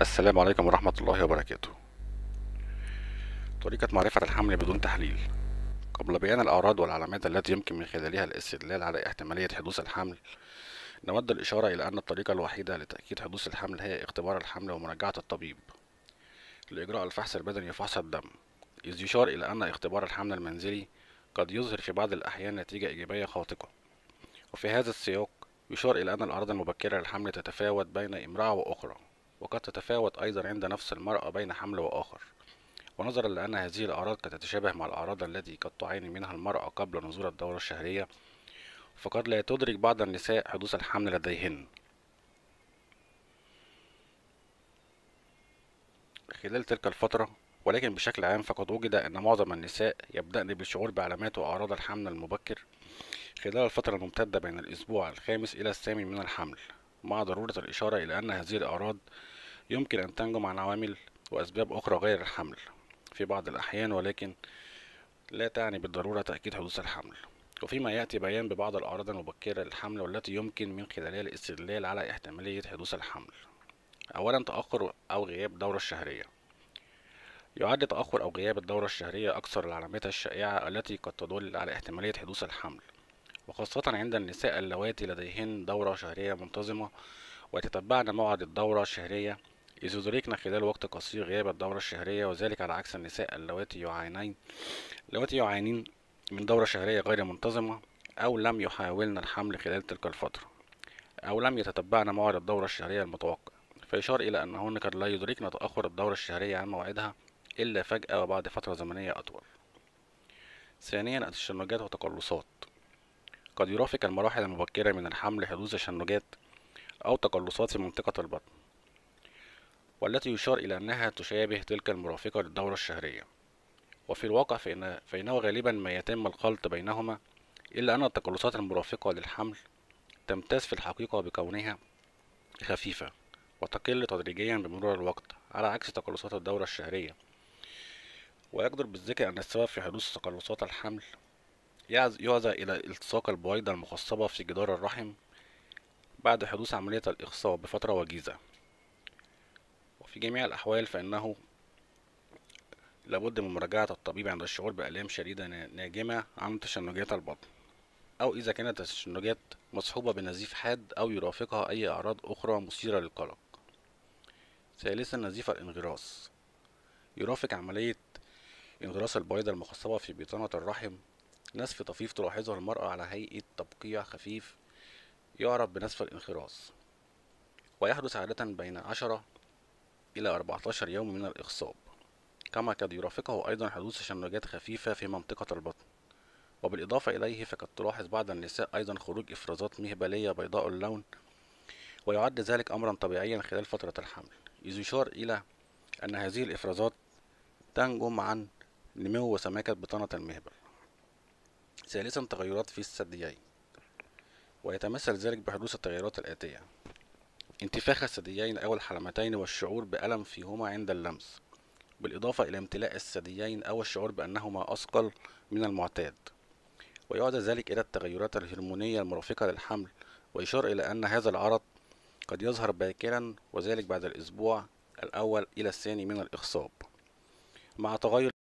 السلام عليكم ورحمة الله وبركاته طريقة معرفة الحمل بدون تحليل قبل بيان الأعراض والعلامات التي يمكن من خلالها الاستدلال على احتمالية حدوث الحمل نود الإشارة إلى أن الطريقة الوحيدة لتأكيد حدوث الحمل هي اختبار الحمل ومراجعة الطبيب لإجراء الفحص البدني وفحص الدم إذ يشار إلى أن اختبار الحمل المنزلي قد يظهر في بعض الأحيان نتيجة إيجابية خاطئة وفي هذا السياق يشار إلى أن الأعراض المبكرة للحمل تتفاوت بين امرأة وأخرى وقد تتفاوت أيضا عند نفس المرأة بين حمل وآخر ونظرا لأن هذه الأعراض قد تتشابه مع الأعراض التي قد تعاني منها المرأة قبل نزول الدورة الشهرية فقد لا تدرك بعض النساء حدوث الحمل لديهن خلال تلك الفترة ولكن بشكل عام فقد وجد أن معظم النساء يبدأن بالشعور بعلامات وأعراض الحمل المبكر خلال الفترة الممتدة بين الأسبوع الخامس إلى الثامن من الحمل مع ضرورة الإشارة إلى أن هذه الأعراض يمكن أن تنجم عن عوامل وأسباب أخرى غير الحمل في بعض الأحيان ولكن لا تعني بالضرورة تأكيد حدوث الحمل وفيما يأتي بيان ببعض الأعراض المبكرة للحمل والتي يمكن من خلالها الاستدلال على احتمالية حدوث الحمل أولا تأخر أو غياب الدورة الشهرية يعد تأخر أو غياب الدورة الشهرية أكثر العلامات الشائعة التي قد تدل على احتمالية حدوث الحمل وخاصة عند النساء اللواتي لديهن دورة شهرية منتظمة ويتتبعن موعد الدورة الشهرية إذ يدركن خلال وقت قصير غياب الدورة الشهرية وذلك على عكس النساء اللواتي يعانين اللواتي يعانين من دورة شهرية غير منتظمة أو لم يحاولن الحمل خلال تلك الفترة أو لم يتتبعن موعد الدورة الشهرية المتوقع فيشار إلى أنهن قد لا يدركن تأخر الدورة الشهرية عن موعدها إلا فجأة وبعد فترة زمنية أطول ثانيا التشنجات وتقلصات قد يرافق المراحل المبكرة من الحمل حدوث شنجات أو تقلصات في منطقة البطن والتي يشار إلى أنها تشابه تلك المرافقة للدورة الشهرية وفي الواقع فإن فإنه غالبا ما يتم الخلط بينهما إلا أن التقلصات المرافقة للحمل تمتاز في الحقيقة بكونها خفيفة وتقل تدريجيا بمرور الوقت على عكس تقلصات الدورة الشهرية ويقدر بالذكر أن السبب في حدوث تقلصات الحمل يعزى إلى التصاق البويضة المخصبة في جدار الرحم بعد حدوث عملية الإخصاب بفترة وجيزة وفي جميع الأحوال فإنه لابد من مراجعة الطبيب عند الشعور بآلام شديدة ناجمة عن تشنجات البطن أو إذا كانت التشنجات مصحوبة بنزيف حاد أو يرافقها أي أعراض أخرى مثيرة للقلق ثالثا نزيف الانغراس يرافق عملية انغراس البويضة المخصبة في بطانة الرحم نسف طفيف تلاحظه المرأة على هيئة تبقيع خفيف يعرف بنسف الانخراص ويحدث عادة بين عشرة إلى أربعتاشر يوم من الإخصاب كما قد يرافقه أيضا حدوث شنجات خفيفة في منطقة البطن وبالإضافة إليه فقد تلاحظ بعض النساء أيضا خروج إفرازات مهبلية بيضاء اللون ويعد ذلك أمرا طبيعيا خلال فترة الحمل إذ يشار إلى أن هذه الإفرازات تنجم عن نمو سماكة بطانة المهبل ثالثا تغيرات في الثديين ويتمثل ذلك بحدوث التغيرات الآتية انتفاخ الثديين أو الحلمتين والشعور بألم فيهما عند اللمس بالإضافة إلى امتلاء الثديين أو الشعور بأنهما أثقل من المعتاد ويعد ذلك إلى التغيرات الهرمونية المرافقة للحمل ويشار إلى أن هذا العرض قد يظهر باكرا وذلك بعد الأسبوع الأول إلى الثاني من الإخصاب مع تغير